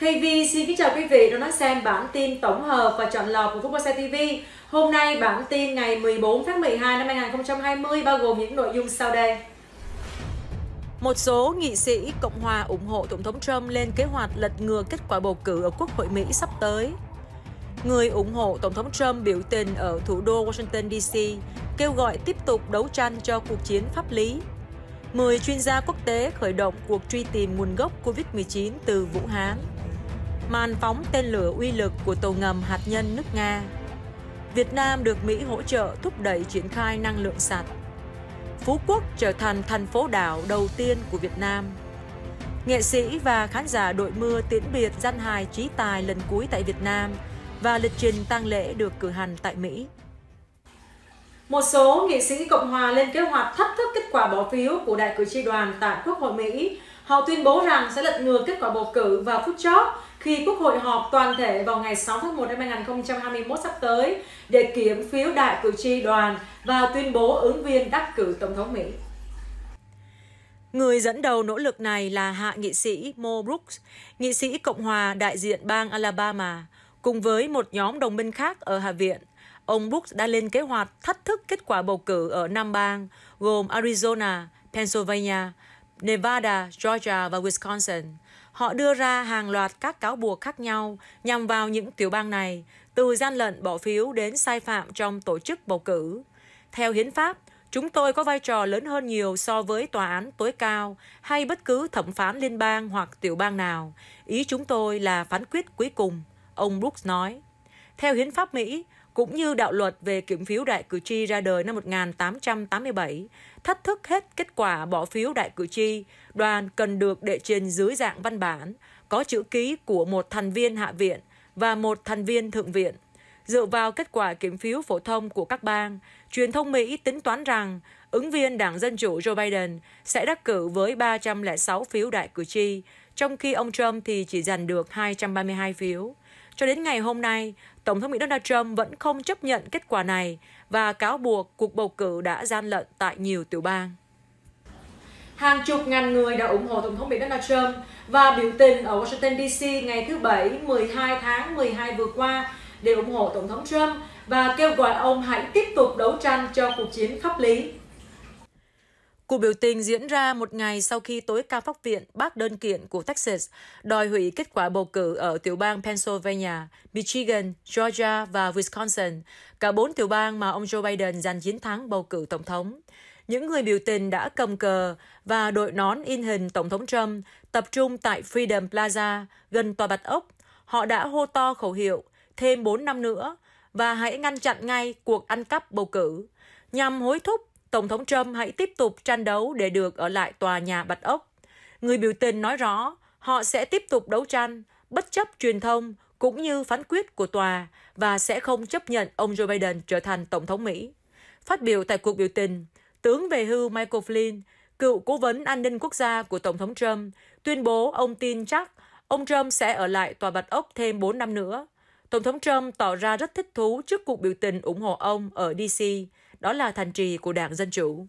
KV xin kính chào quý vị đang đón xem bản tin tổng hợp và chọn lọc của Phúc Bosai TV. Hôm nay bản tin ngày 14 tháng 12 năm 2020 bao gồm những nội dung sau đây. Một số nghị sĩ Cộng hòa ủng hộ Tổng thống Trump lên kế hoạch lật ngừa kết quả bầu cử ở Quốc hội Mỹ sắp tới. Người ủng hộ Tổng thống Trump biểu tình ở thủ đô Washington DC kêu gọi tiếp tục đấu tranh cho cuộc chiến pháp lý 10 chuyên gia quốc tế khởi động cuộc truy tìm nguồn gốc COVID-19 từ Vũ Hán màn phóng tên lửa uy lực của tàu ngầm hạt nhân nước Nga. Việt Nam được Mỹ hỗ trợ thúc đẩy triển khai năng lượng sạch. Phú Quốc trở thành thành phố đảo đầu tiên của Việt Nam. Nghệ sĩ và khán giả đội mưa tiễn biệt danh hài trí tài lần cuối tại Việt Nam và lịch trình tang lễ được cử hành tại Mỹ. Một số nghị sĩ Cộng hòa lên kế hoạch thách thức kết quả bỏ phiếu của đại cử tri đoàn tại Quốc hội Mỹ. Họ tuyên bố rằng sẽ lật ngược kết quả bầu cử vào phút chót khi Quốc hội họp toàn thể vào ngày 6 tháng 1 năm 2021 sắp tới để kiểm phiếu đại cử tri đoàn và tuyên bố ứng viên đắc cử Tổng thống Mỹ. Người dẫn đầu nỗ lực này là hạ nghị sĩ Mo Brooks, nghị sĩ Cộng hòa đại diện bang Alabama, cùng với một nhóm đồng minh khác ở Hạ viện. Ông Brooks đã lên kế hoạch thách thức kết quả bầu cử ở năm bang gồm Arizona, Pennsylvania, Nevada, Georgia và Wisconsin. Họ đưa ra hàng loạt các cáo buộc khác nhau nhằm vào những tiểu bang này, từ gian lận bỏ phiếu đến sai phạm trong tổ chức bầu cử. Theo hiến pháp, chúng tôi có vai trò lớn hơn nhiều so với tòa án tối cao hay bất cứ thẩm phán liên bang hoặc tiểu bang nào. Ý chúng tôi là phán quyết cuối cùng, ông Brooks nói. Theo hiến pháp Mỹ, cũng như đạo luật về kiểm phiếu đại cử tri ra đời năm 1887, thách thức hết kết quả bỏ phiếu đại cử tri, đoàn cần được đệ trình dưới dạng văn bản, có chữ ký của một thành viên hạ viện và một thành viên thượng viện. Dựa vào kết quả kiểm phiếu phổ thông của các bang, truyền thông Mỹ tính toán rằng ứng viên Đảng Dân Chủ Joe Biden sẽ đắc cử với 306 phiếu đại cử tri, trong khi ông Trump thì chỉ giành được 232 phiếu. Cho đến ngày hôm nay, Tổng thống Mỹ Donald Trump vẫn không chấp nhận kết quả này và cáo buộc cuộc bầu cử đã gian lận tại nhiều tiểu bang. Hàng chục ngàn người đã ủng hộ Tổng thống Mỹ Donald Trump và biểu tình ở Washington DC ngày thứ Bảy 12 tháng 12 vừa qua để ủng hộ Tổng thống Trump và kêu gọi ông hãy tiếp tục đấu tranh cho cuộc chiến pháp lý Cuộc biểu tình diễn ra một ngày sau khi tối cao pháp viện bác đơn kiện của Texas đòi hủy kết quả bầu cử ở tiểu bang Pennsylvania, Michigan, Georgia và Wisconsin, cả bốn tiểu bang mà ông Joe Biden giành chiến thắng bầu cử tổng thống. Những người biểu tình đã cầm cờ và đội nón in hình Tổng thống Trump tập trung tại Freedom Plaza gần tòa Bạch Ốc. Họ đã hô to khẩu hiệu thêm 4 năm nữa và hãy ngăn chặn ngay cuộc ăn cắp bầu cử nhằm hối thúc Tổng thống Trump hãy tiếp tục tranh đấu để được ở lại tòa nhà Bạch Ốc. Người biểu tình nói rõ họ sẽ tiếp tục đấu tranh, bất chấp truyền thông cũng như phán quyết của tòa và sẽ không chấp nhận ông Joe Biden trở thành Tổng thống Mỹ. Phát biểu tại cuộc biểu tình, tướng về hưu Michael Flynn, cựu cố vấn an ninh quốc gia của Tổng thống Trump, tuyên bố ông tin chắc ông Trump sẽ ở lại tòa Bạch Ốc thêm 4 năm nữa. Tổng thống Trump tỏ ra rất thích thú trước cuộc biểu tình ủng hộ ông ở D.C đó là thành trì của đảng Dân Chủ.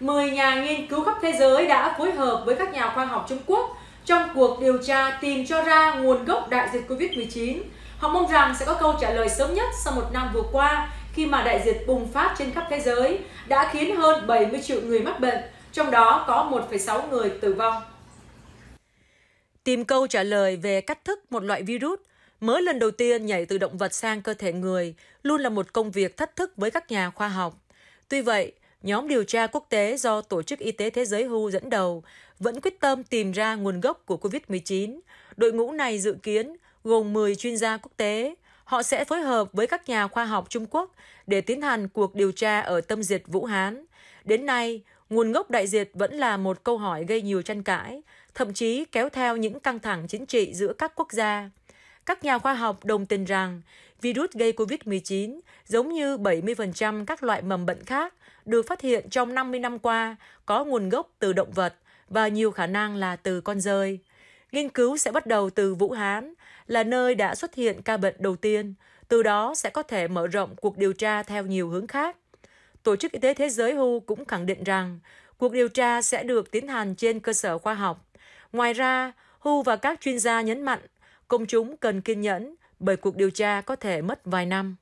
10 nhà nghiên cứu khắp thế giới đã phối hợp với các nhà khoa học Trung Quốc trong cuộc điều tra tìm cho ra nguồn gốc đại dịch Covid-19. Họ mong rằng sẽ có câu trả lời sớm nhất sau một năm vừa qua khi mà đại dịch bùng phát trên khắp thế giới đã khiến hơn 70 triệu người mắc bệnh, trong đó có 1,6 người tử vong. Tìm câu trả lời về cách thức một loại virus Mới lần đầu tiên nhảy từ động vật sang cơ thể người luôn là một công việc thách thức với các nhà khoa học. Tuy vậy, nhóm điều tra quốc tế do Tổ chức Y tế Thế giới WHO dẫn đầu vẫn quyết tâm tìm ra nguồn gốc của COVID-19. Đội ngũ này dự kiến gồm 10 chuyên gia quốc tế. Họ sẽ phối hợp với các nhà khoa học Trung Quốc để tiến hành cuộc điều tra ở tâm dịch Vũ Hán. Đến nay, nguồn gốc đại diệt vẫn là một câu hỏi gây nhiều tranh cãi, thậm chí kéo theo những căng thẳng chính trị giữa các quốc gia. Các nhà khoa học đồng tình rằng virus gây COVID-19 giống như 70% các loại mầm bệnh khác được phát hiện trong 50 năm qua có nguồn gốc từ động vật và nhiều khả năng là từ con rơi. Nghiên cứu sẽ bắt đầu từ Vũ Hán, là nơi đã xuất hiện ca bệnh đầu tiên, từ đó sẽ có thể mở rộng cuộc điều tra theo nhiều hướng khác. Tổ chức Y tế Thế giới WHO cũng khẳng định rằng cuộc điều tra sẽ được tiến hành trên cơ sở khoa học. Ngoài ra, WHO và các chuyên gia nhấn mạnh Công chúng cần kiên nhẫn bởi cuộc điều tra có thể mất vài năm.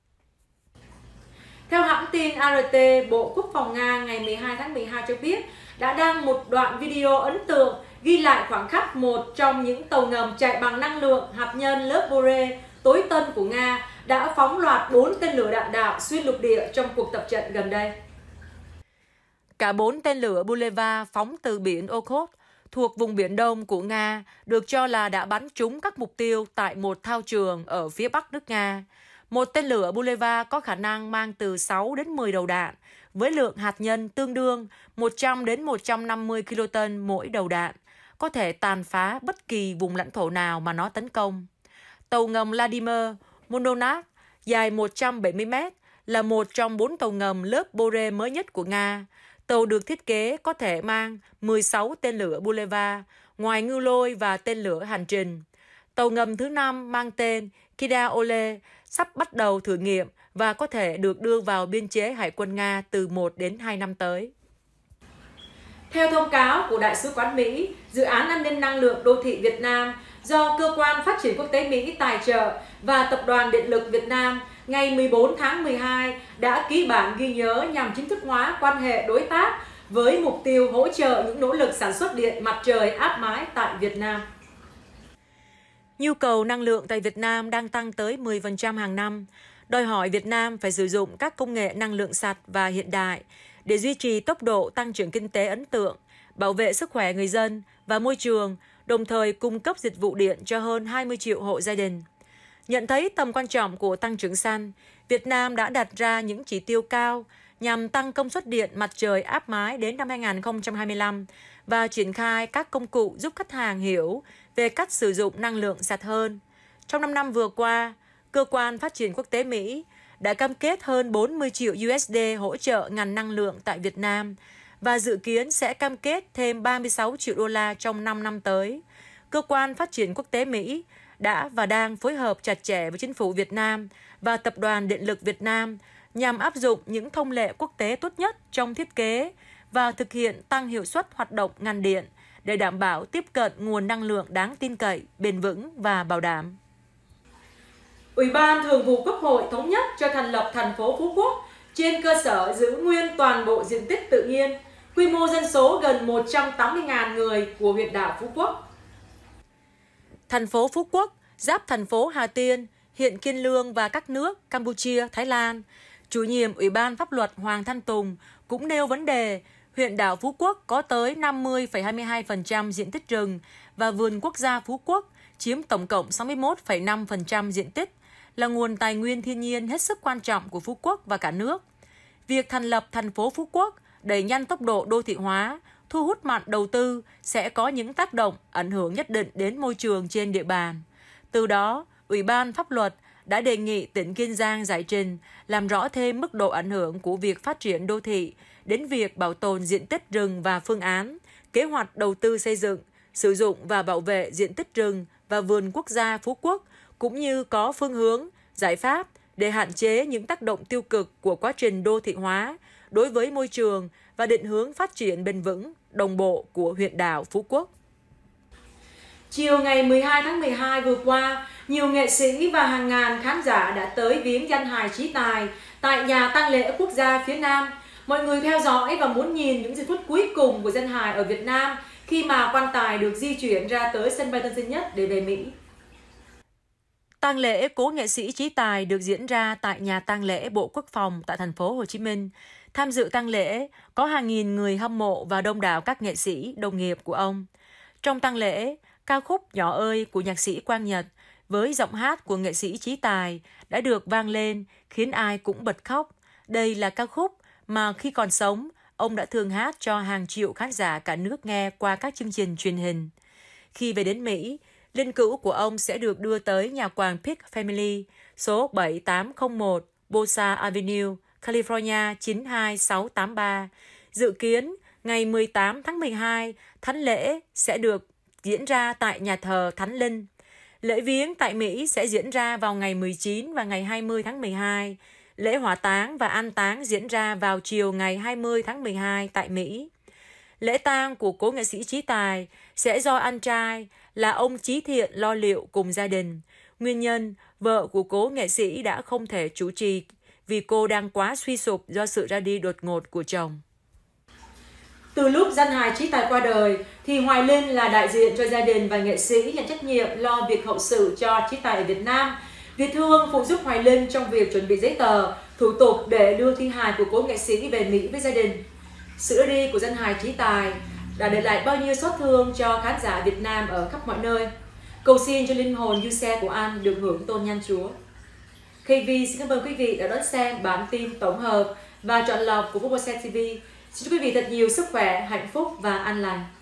Theo hãng tin RT, Bộ Quốc phòng Nga ngày 12 tháng 12 cho biết đã đăng một đoạn video ấn tượng ghi lại khoảng khắc một trong những tàu ngầm chạy bằng năng lượng hạt nhân lớp Bure tối tân của Nga đã phóng loạt 4 tên lửa đạn đạo xuyên lục địa trong cuộc tập trận gần đây. Cả bốn tên lửa Buleva phóng từ biển Okhotsk thuộc vùng Biển Đông của Nga được cho là đã bắn trúng các mục tiêu tại một thao trường ở phía bắc nước Nga. Một tên lửa Buleva có khả năng mang từ 6 đến 10 đầu đạn, với lượng hạt nhân tương đương 100 đến 150 kiloton mỗi đầu đạn, có thể tàn phá bất kỳ vùng lãnh thổ nào mà nó tấn công. Tàu ngầm Vladimir Mononak dài 170 mét là một trong bốn tàu ngầm lớp Bore mới nhất của Nga, Tàu được thiết kế có thể mang 16 tên lửa Buleva, ngoài ngư lôi và tên lửa hành trình. Tàu ngầm thứ năm mang tên Kida Ole sắp bắt đầu thử nghiệm và có thể được đưa vào biên chế Hải quân Nga từ 1 đến 2 năm tới. Theo thông cáo của Đại sứ quán Mỹ, dự án an ninh năng lượng đô thị Việt Nam do Cơ quan Phát triển Quốc tế Mỹ tài trợ và Tập đoàn Điện lực Việt Nam ngày 14 tháng 12 đã ký bản ghi nhớ nhằm chính thức hóa quan hệ đối tác với mục tiêu hỗ trợ những nỗ lực sản xuất điện mặt trời áp mái tại Việt Nam. Nhu cầu năng lượng tại Việt Nam đang tăng tới 10% hàng năm, đòi hỏi Việt Nam phải sử dụng các công nghệ năng lượng sạch và hiện đại để duy trì tốc độ tăng trưởng kinh tế ấn tượng, bảo vệ sức khỏe người dân và môi trường, đồng thời cung cấp dịch vụ điện cho hơn 20 triệu hộ gia đình. Nhận thấy tầm quan trọng của tăng trưởng xanh, Việt Nam đã đặt ra những chỉ tiêu cao nhằm tăng công suất điện mặt trời áp mái đến năm 2025 và triển khai các công cụ giúp khách hàng hiểu về cách sử dụng năng lượng sạch hơn. Trong 5 năm vừa qua, Cơ quan Phát triển Quốc tế Mỹ đã cam kết hơn 40 triệu USD hỗ trợ ngành năng lượng tại Việt Nam và dự kiến sẽ cam kết thêm 36 triệu đô la trong 5 năm tới. Cơ quan Phát triển Quốc tế Mỹ đã và đang phối hợp chặt chẽ với chính phủ Việt Nam và Tập đoàn Điện lực Việt Nam nhằm áp dụng những thông lệ quốc tế tốt nhất trong thiết kế và thực hiện tăng hiệu suất hoạt động ngành điện để đảm bảo tiếp cận nguồn năng lượng đáng tin cậy, bền vững và bảo đảm. Ủy ban Thường vụ Quốc hội thống nhất cho thành lập thành phố Phú Quốc trên cơ sở giữ nguyên toàn bộ diện tích tự nhiên, quy mô dân số gần 180.000 người của huyện đảo Phú Quốc thành phố Phú Quốc, giáp thành phố Hà Tiên, huyện Kiên Lương và các nước Campuchia, Thái Lan. Chủ nhiệm Ủy ban Pháp luật Hoàng Thanh Tùng cũng nêu vấn đề huyện đảo Phú Quốc có tới 50,22% diện tích rừng và vườn quốc gia Phú Quốc chiếm tổng cộng 61,5% diện tích là nguồn tài nguyên thiên nhiên hết sức quan trọng của Phú Quốc và cả nước. Việc thành lập thành phố Phú Quốc đẩy nhanh tốc độ đô thị hóa, thu hút mạnh đầu tư sẽ có những tác động ảnh hưởng nhất định đến môi trường trên địa bàn. Từ đó, Ủy ban Pháp luật đã đề nghị tỉnh Kiên Giang giải trình làm rõ thêm mức độ ảnh hưởng của việc phát triển đô thị đến việc bảo tồn diện tích rừng và phương án, kế hoạch đầu tư xây dựng, sử dụng và bảo vệ diện tích rừng và vườn quốc gia Phú Quốc, cũng như có phương hướng, giải pháp để hạn chế những tác động tiêu cực của quá trình đô thị hóa đối với môi trường và định hướng phát triển bền vững, đồng bộ của huyện đảo Phú Quốc. Chiều ngày 12 tháng 12 vừa qua, nhiều nghệ sĩ và hàng ngàn khán giả đã tới viếng danh hài trí tài tại nhà tang lễ quốc gia phía Nam. Mọi người theo dõi và muốn nhìn những giây phút cuối cùng của dân hài ở Việt Nam khi mà quan tài được di chuyển ra tới sân bay Tân Sơn Nhất để về Mỹ. Tang lễ cố nghệ sĩ Trí Tài được diễn ra tại nhà tang lễ Bộ Quốc phòng tại thành phố Hồ Chí Minh. Tham dự tang lễ có hàng nghìn người hâm mộ và đông đảo các nghệ sĩ, đồng nghiệp của ông. Trong tang lễ, ca khúc Nhỏ ơi của nhạc sĩ Quang Nhật với giọng hát của nghệ sĩ Trí Tài đã được vang lên khiến ai cũng bật khóc. Đây là ca khúc mà khi còn sống, ông đã thường hát cho hàng triệu khán giả cả nước nghe qua các chương trình truyền hình. Khi về đến Mỹ, Linh cữu của ông sẽ được đưa tới nhà quàng Pick Family, số 7801 Bosa Avenue, California 92683. Dự kiến ngày 18 tháng 12, thánh lễ sẽ được diễn ra tại nhà thờ Thánh Linh. Lễ viếng tại Mỹ sẽ diễn ra vào ngày 19 và ngày 20 tháng 12. Lễ hỏa táng và an táng diễn ra vào chiều ngày 20 tháng 12 tại Mỹ. Lễ tang của cố nghệ sĩ Trí Tài sẽ do anh trai là ông Trí Thiện lo liệu cùng gia đình. Nguyên nhân, vợ của cố nghệ sĩ đã không thể chủ trì vì cô đang quá suy sụp do sự ra đi đột ngột của chồng. Từ lúc danh hài Trí Tài qua đời, thì Hoài Linh là đại diện cho gia đình và nghệ sĩ nhận trách nhiệm lo việc hậu sự cho Trí Tài ở Việt Nam. Việt Hương phụ giúp Hoài Linh trong việc chuẩn bị giấy tờ, thủ tục để đưa thi hài của cố nghệ sĩ về Mỹ với gia đình. Sự đi của danh hài trí tài đã để lại bao nhiêu xót thương cho khán giả Việt Nam ở khắp mọi nơi. Cầu xin cho linh hồn du xe của anh được hưởng tôn nhan Chúa. KV xin cảm ơn quý vị đã đón xem bản tin tổng hợp và chọn lọc của Football Xe TV. Xin chúc quý vị thật nhiều sức khỏe, hạnh phúc và an lành.